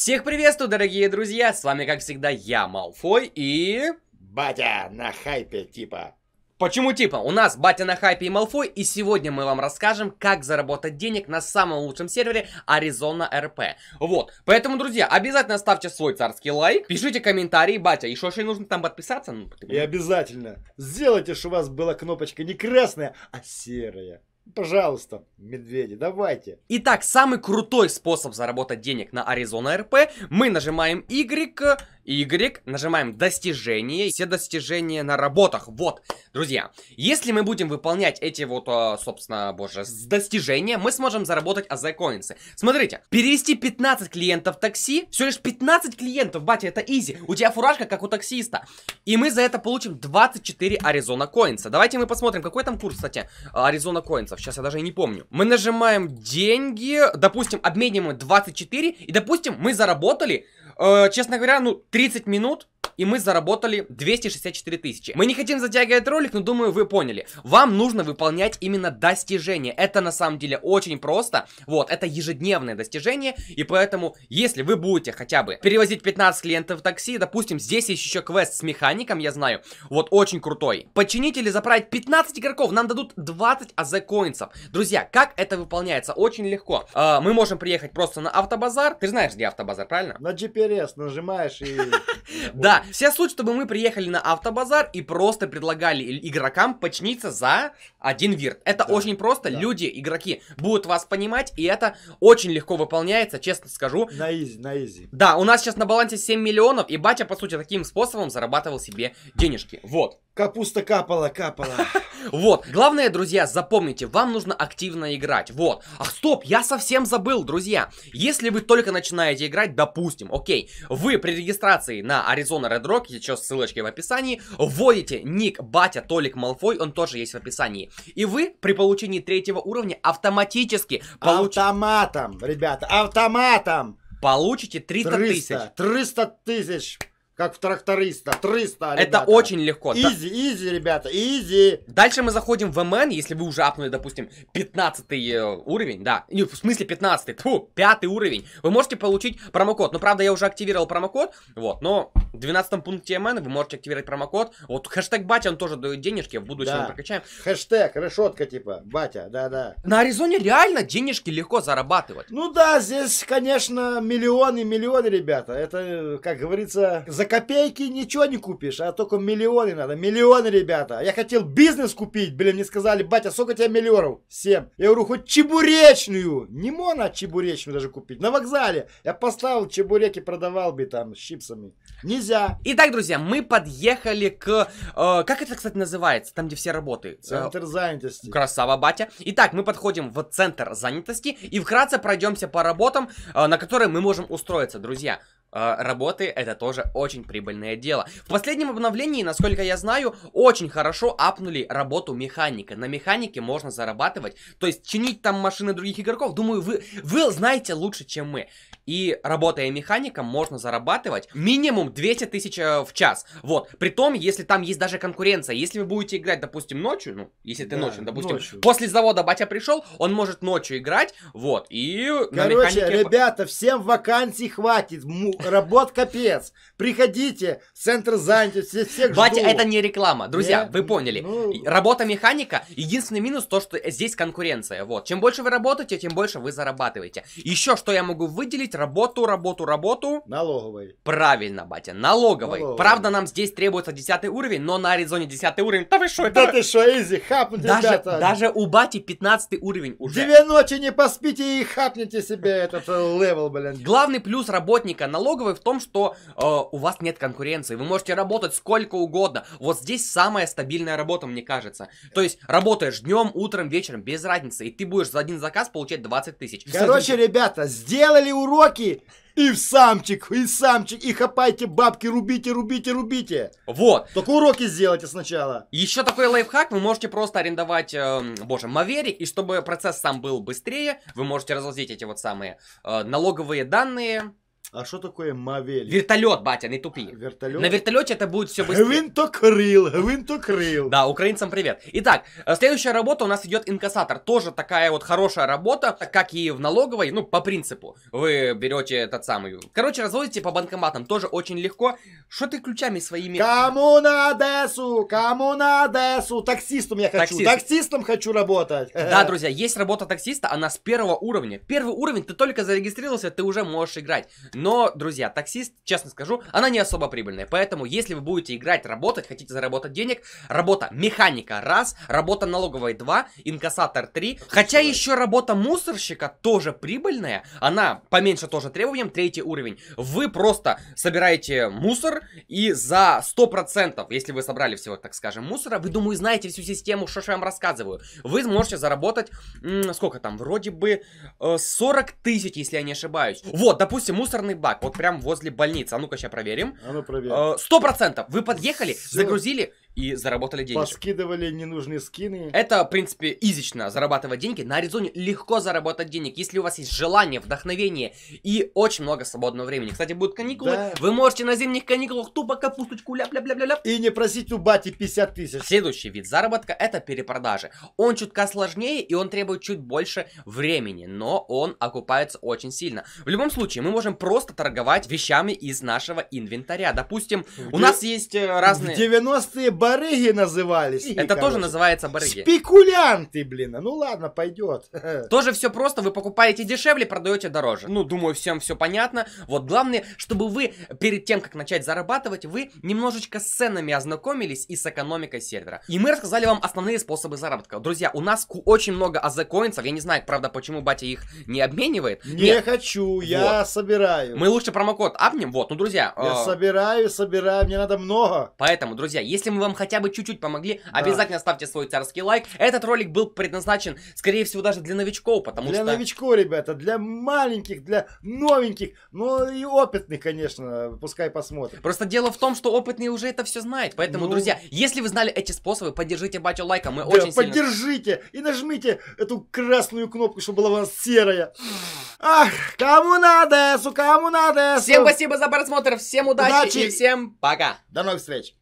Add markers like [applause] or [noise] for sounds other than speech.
Всех приветствую, дорогие друзья! С вами, как всегда, я, Малфой и... Батя на хайпе, типа. Почему типа? У нас Батя на хайпе и Малфой, и сегодня мы вам расскажем, как заработать денег на самом лучшем сервере Arizona RP. Вот, поэтому, друзья, обязательно ставьте свой царский лайк, пишите комментарии, Батя, еще очень нужно там подписаться. Ну, потому... И обязательно сделайте, чтобы у вас была кнопочка не красная, а серая. Пожалуйста, медведи, давайте. Итак, самый крутой способ заработать денег на Arizona RP. Мы нажимаем Y и Y, нажимаем достижения, все достижения на работах. Вот, друзья, если мы будем выполнять эти вот, а, собственно, боже, достижения, мы сможем заработать АЗ коинсы. Смотрите, перевести 15 клиентов такси, всего лишь 15 клиентов, батя, это изи. У тебя фуражка, как у таксиста. И мы за это получим 24 Аризона коинса. Давайте мы посмотрим, какой там курс, кстати, Аризона коинсов. Сейчас я даже и не помню. Мы нажимаем деньги, допустим, обмениваем 24, и, допустим, мы заработали Э, честно говоря, ну, 30 минут и мы заработали 264 тысячи. Мы не хотим затягивать ролик, но думаю, вы поняли. Вам нужно выполнять именно достижения. Это на самом деле очень просто. Вот, это ежедневное достижение, и поэтому, если вы будете хотя бы перевозить 15 клиентов в такси, допустим, здесь есть еще квест с механиком, я знаю, вот очень крутой. Починить или заправить 15 игроков, нам дадут 20 АЗ коинсов. Друзья, как это выполняется? Очень легко. Э, мы можем приехать просто на автобазар. Ты знаешь, где автобазар, правильно? На GPS нажимаешь и... [laughs] Да, вся суть, чтобы мы приехали на автобазар и просто предлагали игрокам починиться за один вирт. Это да, очень просто. Да. Люди, игроки будут вас понимать, и это очень легко выполняется, честно скажу. На изи, на изи. Да, у нас сейчас на балансе 7 миллионов, и Батя, по сути, таким способом зарабатывал себе денежки. Вот. Капуста капала, капала. [laughs] Вот, главное, друзья, запомните, вам нужно активно играть. Вот. Ах, стоп, я совсем забыл, друзья. Если вы только начинаете играть, допустим, окей, вы при регистрации на Arizona Red Rock, сейчас ссылочки в описании, вводите ник Батя Толик Малфой, он тоже есть в описании. И вы при получении третьего уровня автоматически получите... Автоматом, ребята, автоматом! Получите 300 тысяч. 300 тысяч как в тракториста. 300, ребята. Это очень легко. Изи, да. изи, ребята, изи. Дальше мы заходим в МН, если вы уже апнули, допустим, 15 э, уровень, да. Не, в смысле 15 тьфу, 5 уровень. Вы можете получить промокод. Ну, правда, я уже активировал промокод, вот, но в 12 пункте МН вы можете активировать промокод. Вот хэштег батя, он тоже дает денежки, в будущем да. прокачаем. Хэштег, решетка типа, батя, да-да. На Аризоне реально денежки легко зарабатывать. Ну да, здесь, конечно, миллионы, миллионы, ребята. Это, как говорится, за копейки ничего не купишь, а только миллионы надо. Миллионы, ребята. Я хотел бизнес купить, блин, мне сказали, батя, сколько тебе миллионов? Семь. Я говорю, хоть чебуречную. Не можно чебуречную даже купить. На вокзале. Я поставил чебуреки, продавал бы там с чипсами. Не нельзя. Итак, друзья, мы подъехали к... Э, как это, кстати, называется? Там, где все работают. Э, центр занятости. Красава, батя. Итак, мы подходим в центр занятости и вкратце пройдемся по работам, э, на которые мы можем устроиться, друзья. А, работы, это тоже очень прибыльное дело. В последнем обновлении, насколько я знаю, очень хорошо апнули работу механика. На механике можно зарабатывать, то есть чинить там машины других игроков, думаю, вы, вы знаете лучше, чем мы. И работая механиком, можно зарабатывать минимум 200 тысяч э, в час. Вот, притом, если там есть даже конкуренция, если вы будете играть, допустим, ночью, ну, если ты да, ночью, допустим, ночью. после завода батя пришел, он может ночью играть, вот, и Короче, механике... ребята, всем вакансий хватит, работ капец. Приходите в центр занятости, всех Батя, жду. это не реклама. Друзья, Нет, вы поняли. Ну... Работа механика, единственный минус то, что здесь конкуренция. Вот. Чем больше вы работаете, тем больше вы зарабатываете. Еще что я могу выделить? Работу, работу, работу. Налоговой. Правильно, батя, налоговой. налоговой. Правда, нам здесь требуется 10 уровень, но на Аризоне 10 уровень. Да вы шо, это... Да ты шо, изи, хапнуть, даже, ребята. Даже у бати 15 уровень уже. Две ночи не поспите и хапните себе этот э, левел, блин. Главный плюс работника налоговой налоговой в том, что э, у вас нет конкуренции, вы можете работать сколько угодно. Вот здесь самая стабильная работа, мне кажется. То есть работаешь днем, утром, вечером, без разницы, и ты будешь за один заказ получать 20 тысяч. Короче, ребята, сделали уроки! И в самчик, и в самчик, и хапайте бабки, рубите, рубите, рубите. Вот. Только уроки сделайте сначала. Еще такой лайфхак, вы можете просто арендовать, э, боже, маверик, и чтобы процесс сам был быстрее, вы можете развозить эти вот самые э, налоговые данные, а что такое мавель? Вертолет, батя, не тупи. А, Вертолет? На вертолете это будет все быстрее. Гвинтокрыл, гвинтокрыл. Да, украинцам привет. Итак, следующая работа у нас идет инкассатор. Тоже такая вот хорошая работа, как и в налоговой, ну, по принципу. Вы берете этот самый... Короче, разводите по банкоматам, тоже очень легко. Что ты ключами своими... Кому на Одессу, кому на Одессу, таксистом я хочу, Таксист. таксистом хочу работать. Да, друзья, есть работа таксиста, она с первого уровня. Первый уровень, ты только зарегистрировался, ты уже можешь играть. Но, друзья, таксист, честно скажу, она не особо прибыльная. Поэтому, если вы будете играть, работать, хотите заработать денег, работа механика раз, работа налоговой два, инкассатор три. Хотя человек. еще работа мусорщика тоже прибыльная. Она поменьше тоже требованиям, третий уровень. Вы просто собираете мусор и за 100%, если вы собрали всего, так скажем, мусора, вы, думаю, знаете всю систему, что я вам рассказываю. Вы сможете заработать, сколько там, вроде бы 40 э, тысяч, если я не ошибаюсь. Вот, допустим, мусорный огромный баг, вот прям возле больницы. А ну-ка, сейчас проверим. А ну, проверим. Э, сто процентов. Вы подъехали, Всё. загрузили, и заработали деньги. Поскидывали ненужные скины. Это, в принципе, изично зарабатывать деньги. На Аризоне легко заработать денег, если у вас есть желание, вдохновение и очень много свободного времени. Кстати, будут каникулы, да. вы можете на зимних каникулах тупо капусточку бля, бля, бля, ляп И не просить у бати 50 тысяч. Следующий вид заработка это перепродажи. Он чутка сложнее и он требует чуть больше времени, но он окупается очень сильно. В любом случае, мы можем просто торговать вещами из нашего инвентаря. Допустим, в у нас есть э, разные... В 90-е барыги назывались. Это тоже называется барыги. Спекулянты, блин. Ну ладно, пойдет. [laughs] Тоже все просто. Вы покупаете дешевле, продаете дороже. Ну, думаю, всем все понятно. Вот главное, чтобы вы перед тем, как начать зарабатывать, вы немножечко с ценами ознакомились и с экономикой сервера. И мы рассказали вам основные способы заработка. Друзья, у нас очень много азекоинцев. Я не знаю, правда, почему батя их не обменивает. Не Нет. хочу, вот. я собираю. Мы лучше промокод апнем. Вот, ну, друзья. Я э... собираю, собираю, мне надо много. Поэтому, друзья, если мы вам вам хотя бы чуть-чуть помогли, да. обязательно ставьте свой царский лайк. Этот ролик был предназначен, скорее всего, даже для новичков, потому для что... Для новичков, ребята, для маленьких, для новеньких, но ну и опытных, конечно, пускай посмотрят. Просто дело в том, что опытные уже это все знают, поэтому, ну... друзья, если вы знали эти способы, поддержите батю лайком, мы да, очень поддержите сильно... и нажмите эту красную кнопку, чтобы была у вас серая. Ах, кому надо, су, кому надо. Су. Всем спасибо за просмотр, всем удачи, удачи. и всем пока. До новых встреч.